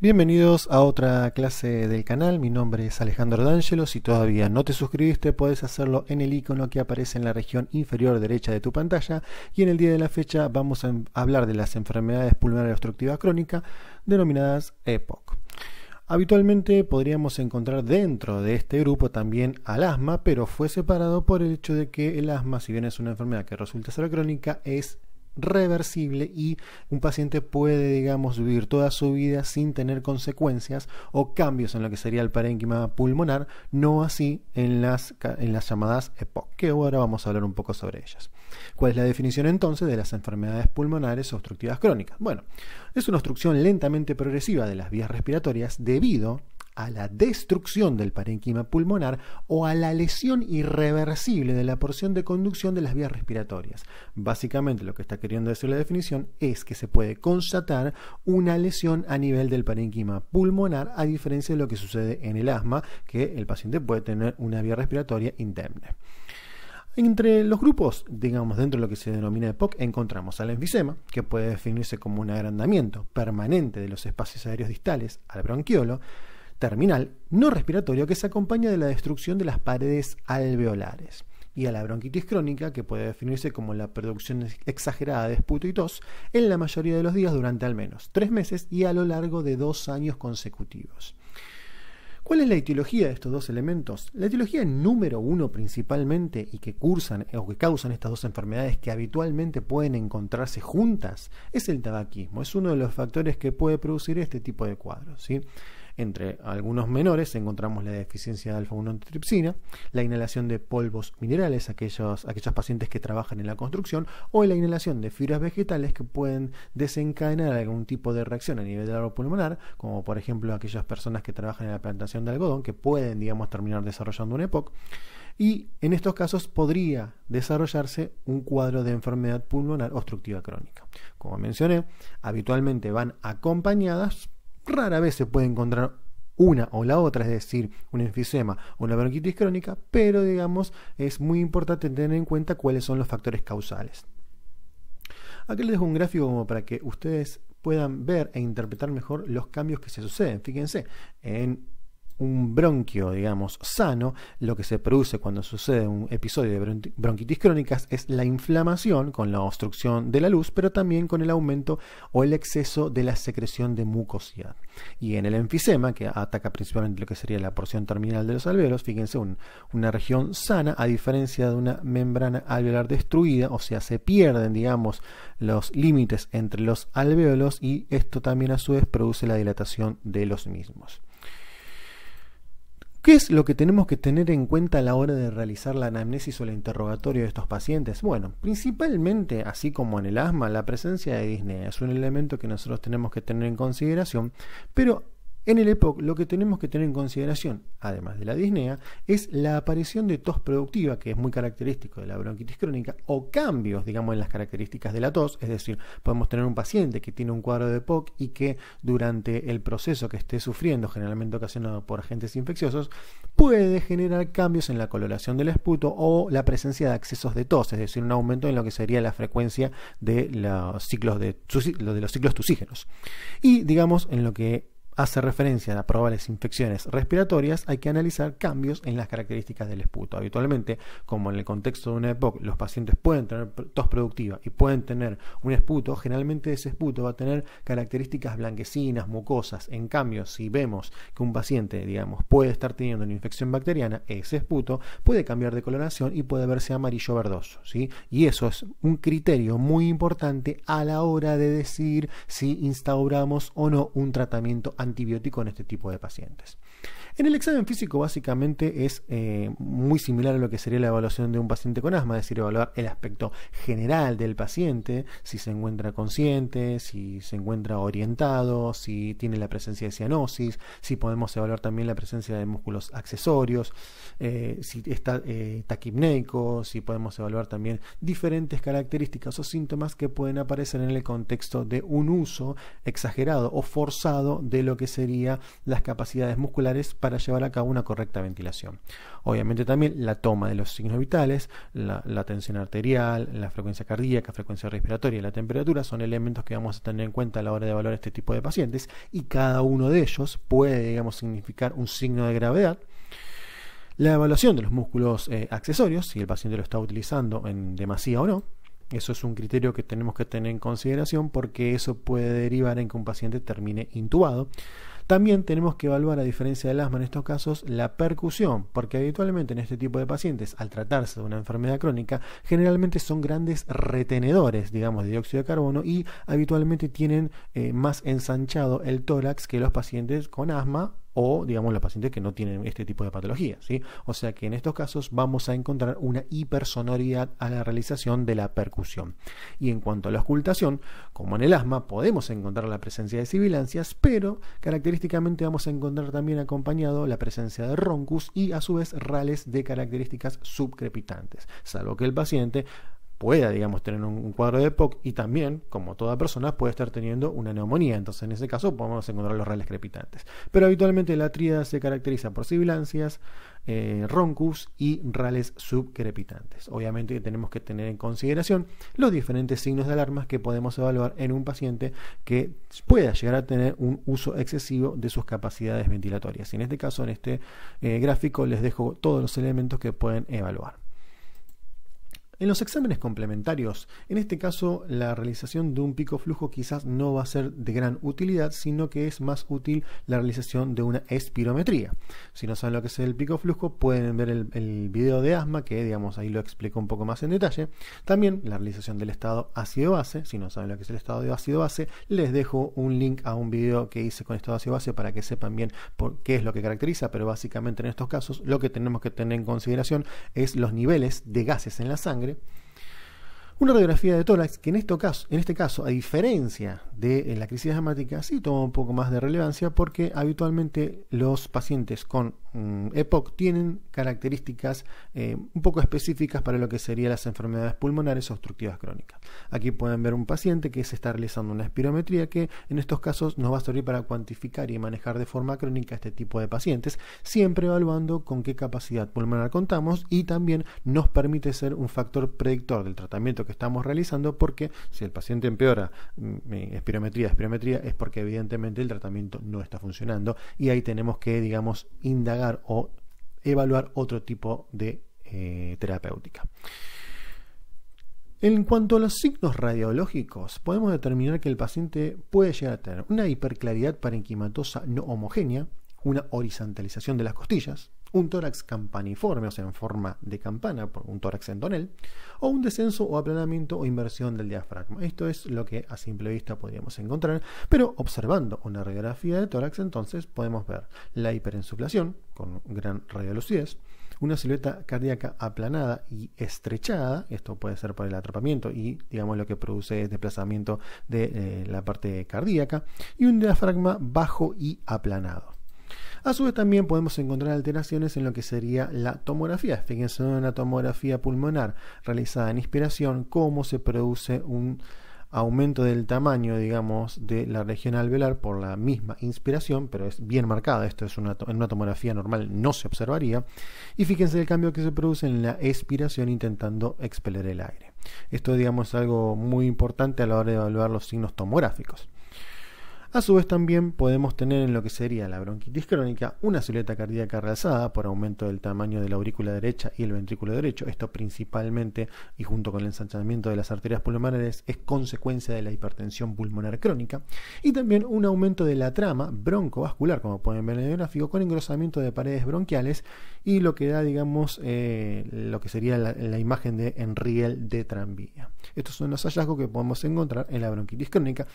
Bienvenidos a otra clase del canal, mi nombre es Alejandro D'Angelo, si todavía no te suscribiste puedes hacerlo en el icono que aparece en la región inferior derecha de tu pantalla y en el día de la fecha vamos a hablar de las enfermedades pulmonares obstructivas crónicas denominadas EPOC. Habitualmente podríamos encontrar dentro de este grupo también al asma, pero fue separado por el hecho de que el asma, si bien es una enfermedad que resulta ser crónica, es reversible y un paciente puede, digamos, vivir toda su vida sin tener consecuencias o cambios en lo que sería el parénquima pulmonar, no así en las, en las llamadas EPOC, que ahora vamos a hablar un poco sobre ellas. ¿Cuál es la definición entonces de las enfermedades pulmonares obstructivas crónicas? Bueno, es una obstrucción lentamente progresiva de las vías respiratorias debido a a la destrucción del parénquima pulmonar o a la lesión irreversible de la porción de conducción de las vías respiratorias. Básicamente lo que está queriendo decir la definición es que se puede constatar una lesión a nivel del parénquima pulmonar a diferencia de lo que sucede en el asma, que el paciente puede tener una vía respiratoria indemne. Entre los grupos, digamos, dentro de lo que se denomina EPOC, encontramos al enfisema, que puede definirse como un agrandamiento permanente de los espacios aéreos distales al bronquiolo, terminal no respiratorio que se acompaña de la destrucción de las paredes alveolares y a la bronquitis crónica, que puede definirse como la producción exagerada de esputo y tos, en la mayoría de los días durante al menos tres meses y a lo largo de dos años consecutivos. ¿Cuál es la etiología de estos dos elementos? La etiología número uno principalmente y que cursan o que causan estas dos enfermedades que habitualmente pueden encontrarse juntas es el tabaquismo. Es uno de los factores que puede producir este tipo de cuadros. ¿sí? Entre algunos menores encontramos la deficiencia de alfa-1-antitripsina, la inhalación de polvos minerales, aquellos, aquellos pacientes que trabajan en la construcción, o la inhalación de fibras vegetales que pueden desencadenar algún tipo de reacción a nivel del árbol pulmonar, como por ejemplo aquellas personas que trabajan en la plantación de algodón, que pueden, digamos, terminar desarrollando un EPOC. Y en estos casos podría desarrollarse un cuadro de enfermedad pulmonar obstructiva crónica. Como mencioné, habitualmente van acompañadas Rara vez se puede encontrar una o la otra, es decir, un enfisema o una bronquitis crónica, pero digamos es muy importante tener en cuenta cuáles son los factores causales. Aquí les dejo un gráfico como para que ustedes puedan ver e interpretar mejor los cambios que se suceden. Fíjense, en un bronquio, digamos, sano, lo que se produce cuando sucede un episodio de bronquitis crónicas es la inflamación con la obstrucción de la luz, pero también con el aumento o el exceso de la secreción de mucosidad. Y en el enfisema, que ataca principalmente lo que sería la porción terminal de los alveolos, fíjense, una región sana, a diferencia de una membrana alveolar destruida, o sea, se pierden, digamos, los límites entre los alveolos y esto también a su vez produce la dilatación de los mismos. ¿Qué es lo que tenemos que tener en cuenta a la hora de realizar la anamnesis o el interrogatorio de estos pacientes? Bueno, principalmente, así como en el asma, la presencia de disnea es un elemento que nosotros tenemos que tener en consideración, pero en el EPOC lo que tenemos que tener en consideración, además de la disnea, es la aparición de tos productiva, que es muy característico de la bronquitis crónica, o cambios, digamos, en las características de la tos, es decir, podemos tener un paciente que tiene un cuadro de EPOC y que durante el proceso que esté sufriendo, generalmente ocasionado por agentes infecciosos, puede generar cambios en la coloración del esputo o la presencia de accesos de tos, es decir, un aumento en lo que sería la frecuencia de los ciclos de, los ciclos tusígenos. Y digamos en lo que hace referencia a probables infecciones respiratorias, hay que analizar cambios en las características del esputo. Habitualmente, como en el contexto de una época, los pacientes pueden tener tos productiva y pueden tener un esputo, generalmente ese esputo va a tener características blanquecinas, mucosas. En cambio, si vemos que un paciente, digamos, puede estar teniendo una infección bacteriana, ese esputo puede cambiar de coloración y puede verse amarillo verdoso, ¿sí? Y eso es un criterio muy importante a la hora de decir si instauramos o no un tratamiento antibiótico en este tipo de pacientes. En el examen físico básicamente es eh, muy similar a lo que sería la evaluación de un paciente con asma, es decir, evaluar el aspecto general del paciente, si se encuentra consciente, si se encuentra orientado, si tiene la presencia de cianosis, si podemos evaluar también la presencia de músculos accesorios, eh, si está eh, si podemos evaluar también diferentes características o síntomas que pueden aparecer en el contexto de un uso exagerado o forzado de lo que serían las capacidades musculares para para llevar a cabo una correcta ventilación. Obviamente también la toma de los signos vitales, la, tensión arterial, la frecuencia cardíaca, frecuencia respiratoria y la temperatura son elementos que vamos a tener en cuenta a la hora de evaluar este tipo de pacientes y cada uno de ellos puede, digamos, significar un signo de gravedad. La evaluación de los músculos eh, accesorios, si el paciente lo está utilizando en demasía o no, eso es un criterio que tenemos que tener en consideración porque eso puede derivar en que un paciente termine intubado. También tenemos que evaluar, a diferencia del asma en estos casos, la percusión, porque habitualmente en este tipo de pacientes, al tratarse de una enfermedad crónica, generalmente son grandes retenedores, digamos, de dióxido de carbono y habitualmente tienen eh, más ensanchado el tórax que los pacientes con asma o, digamos, los pacientes que no tienen este tipo de patología. ¿sí? O sea que en estos casos vamos a encontrar una hipersonoridad a la realización de la percusión. Y en cuanto a la ocultación, como en el asma, podemos encontrar la presencia de sibilancias, pero característicamente vamos a encontrar también acompañado la presencia de roncus y a su vez rales de características subcrepitantes, salvo que el paciente pueda, digamos, tener un, cuadro de POC y también, como toda persona, puede estar teniendo una neumonía. Entonces, en ese caso, podemos encontrar los rales crepitantes. Pero habitualmente la tríada se caracteriza por sibilancias, eh, roncus y rales subcrepitantes. Obviamente tenemos que tener en consideración los diferentes signos de alarma que podemos evaluar en un paciente que pueda llegar a tener un uso excesivo de sus capacidades ventilatorias. Y en este caso, en este eh, gráfico, les dejo todos los elementos que pueden evaluar. En los exámenes complementarios, en este caso la realización de un pico flujo quizás no va a ser de gran utilidad, sino que es más útil la realización de una espirometría. Si no saben lo que es el pico flujo, pueden ver el, el video de asma, que digamos ahí lo explico un poco más en detalle. También la realización del estado ácido-base, si no saben lo que es el estado de ácido-base, les dejo un link a un video que hice con estado ácido-base para que sepan bien por qué es lo que caracteriza, pero básicamente en estos casos lo que tenemos que tener en consideración es los niveles de gases en la sangre sangre Una radiografía de tórax que en, este caso, a diferencia de eh, la crisis asmática, sí toma un poco más de relevancia porque habitualmente los pacientes con mm, EPOC tienen características eh, un poco específicas para lo que serían las enfermedades pulmonares obstructivas crónicas. Aquí pueden ver un paciente que se está realizando una espirometría que en estos casos nos va a servir para cuantificar y manejar de forma crónica este tipo de pacientes, siempre evaluando con qué capacidad pulmonar contamos y también nos permite ser un factor predictor del tratamiento que estamos realizando, porque si el paciente empeora mm, eh, espirometría, espirometría, es porque evidentemente el tratamiento no está funcionando y ahí tenemos que, digamos, indagar o evaluar otro tipo de eh, terapéutica. En cuanto a los signos radiológicos, podemos determinar que el paciente puede llegar a tener una hiperclaridad parenquimatosa no homogénea, una horizontalización de las costillas, un tórax campaniforme, o sea, en forma de campana, un tórax en tonel, o un descenso o aplanamiento o inversión del diafragma. Esto es lo que a simple vista podríamos encontrar, pero observando una radiografía de tórax entonces podemos ver la hiperensuflación, con gran radiolucidez, una silueta cardíaca aplanada y estrechada, esto puede ser por el atrapamiento y digamos lo que produce es desplazamiento de eh, la parte cardíaca, y un diafragma bajo y aplanado. A su vez también podemos encontrar alteraciones en lo que sería la tomografía. Fíjense en una tomografía pulmonar realizada en inspiración, cómo se produce un aumento del tamaño, digamos, de la región alveolar por la misma inspiración, pero es bien marcada, esto es una, en una tomografía normal no se observaría, y fíjense el cambio que se produce en la expiración intentando expeler el aire. Esto, digamos, es algo muy importante a la hora de evaluar los signos tomográficos. A su vez también podemos tener en lo que sería la bronquitis crónica una silueta cardíaca realzada por aumento del tamaño de la aurícula derecha y el ventrículo derecho. Esto principalmente y junto con el ensanchamiento de las arterias pulmonares es consecuencia de la hipertensión pulmonar crónica. Y también un aumento de la trama broncovascular, como pueden ver en el gráfico, con engrosamiento de paredes bronquiales y lo que da, digamos, eh, lo que sería la, la imagen de Enriel de tranvía. Estos son los hallazgos que podemos encontrar en la bronquitis crónica.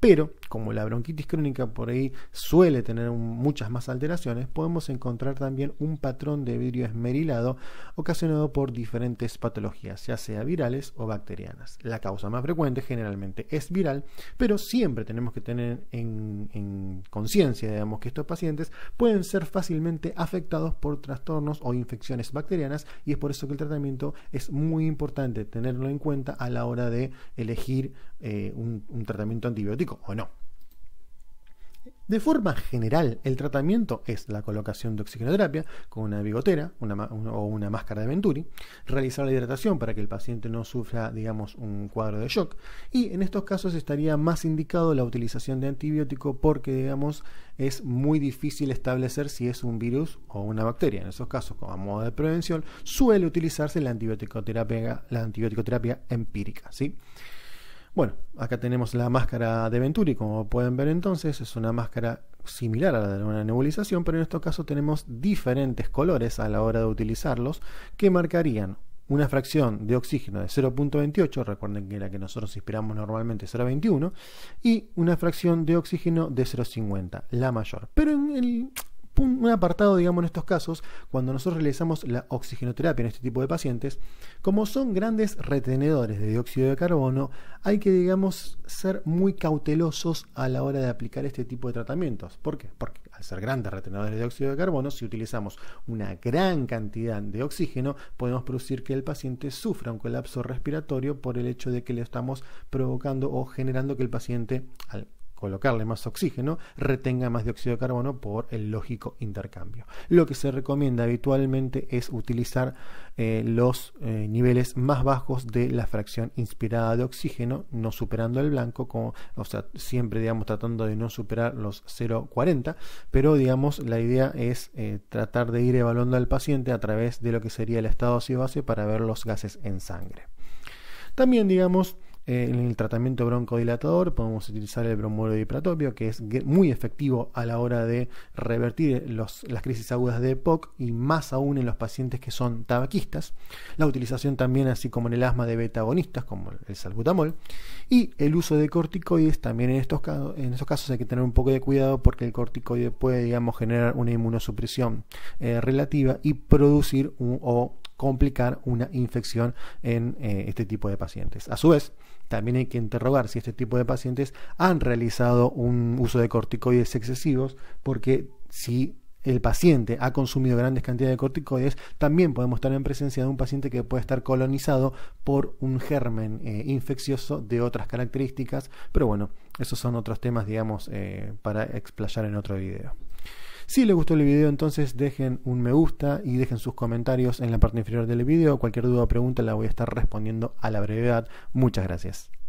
Pero, como la bronquitis crónica por ahí suele tener muchas más alteraciones, podemos encontrar también un patrón de vidrio esmerilado ocasionado por diferentes patologías, ya sea virales o bacterianas. La causa más frecuente generalmente es viral, pero siempre tenemos que tener en, conciencia, digamos, que estos pacientes pueden ser fácilmente afectados por trastornos o infecciones bacterianas y es por eso que el tratamiento es muy importante tenerlo en cuenta a la hora de elegir eh, un tratamiento antibiótico o no. De forma general, el tratamiento es la colocación de oxigenoterapia con una bigotera o una máscara de Venturi, realizar la hidratación para que el paciente no sufra, digamos, un cuadro de shock, y en estos casos estaría más indicado la utilización de antibiótico porque, digamos, es muy difícil establecer si es un virus o una bacteria. En esos casos, como modo de prevención, suele utilizarse la antibiótico terapia, la antibiótico empírica, ¿sí? Bueno, acá tenemos la máscara de Venturi, como pueden ver entonces, es una máscara similar a la de una nebulización, pero en este caso tenemos diferentes colores a la hora de utilizarlos que marcarían una fracción de oxígeno de 0.28, recuerden que la que nosotros inspiramos normalmente es 0.21, y una fracción de oxígeno de 0.50, la mayor. Pero en el, un, apartado, digamos, en estos casos, cuando nosotros realizamos la oxigenoterapia en este tipo de pacientes, como son grandes retenedores de dióxido de carbono, hay que, digamos, ser muy cautelosos a la hora de aplicar este tipo de tratamientos. ¿Por qué? Porque al ser grandes retenedores de dióxido de carbono, si utilizamos una gran cantidad de oxígeno, podemos producir que el paciente sufra un colapso respiratorio por el hecho de que le estamos provocando o generando que el paciente, al colocarle más oxígeno, retenga más dióxido de carbono por el lógico intercambio. Lo que se recomienda habitualmente es utilizar eh, los eh, niveles más bajos de la fracción inspirada de oxígeno, no superando el blanco, como, o sea, siempre digamos tratando de no superar los 0,40, pero digamos la idea es eh, tratar de ir evaluando al paciente a través de lo que sería el estado ácido base para ver los gases en sangre. También digamos eh, en el tratamiento broncodilatador podemos utilizar el bromuro dipratopio, que es muy efectivo a la hora de revertir las crisis agudas de EPOC y más aún en los pacientes que son tabaquistas. La utilización también, así como en el asma de betagonistas, como el salbutamol. Y el uso de corticoides, también en estos, casos, en casos hay que tener un poco de cuidado porque el corticoide puede, digamos, generar una inmunosupresión eh, relativa y producir o complicar una infección en eh, este tipo de pacientes. A su vez, también hay que interrogar si este tipo de pacientes han realizado un uso de corticoides excesivos, porque si el paciente ha consumido grandes cantidades de corticoides, también podemos estar en presencia de un paciente que puede estar colonizado por un germen eh, infeccioso de otras características, pero bueno, esos son otros temas, digamos, eh, para explayar en otro video. Si les gustó el video, entonces dejen un me gusta y dejen sus comentarios en la parte inferior del video. Cualquier duda o pregunta la voy a estar respondiendo a la brevedad. Muchas gracias.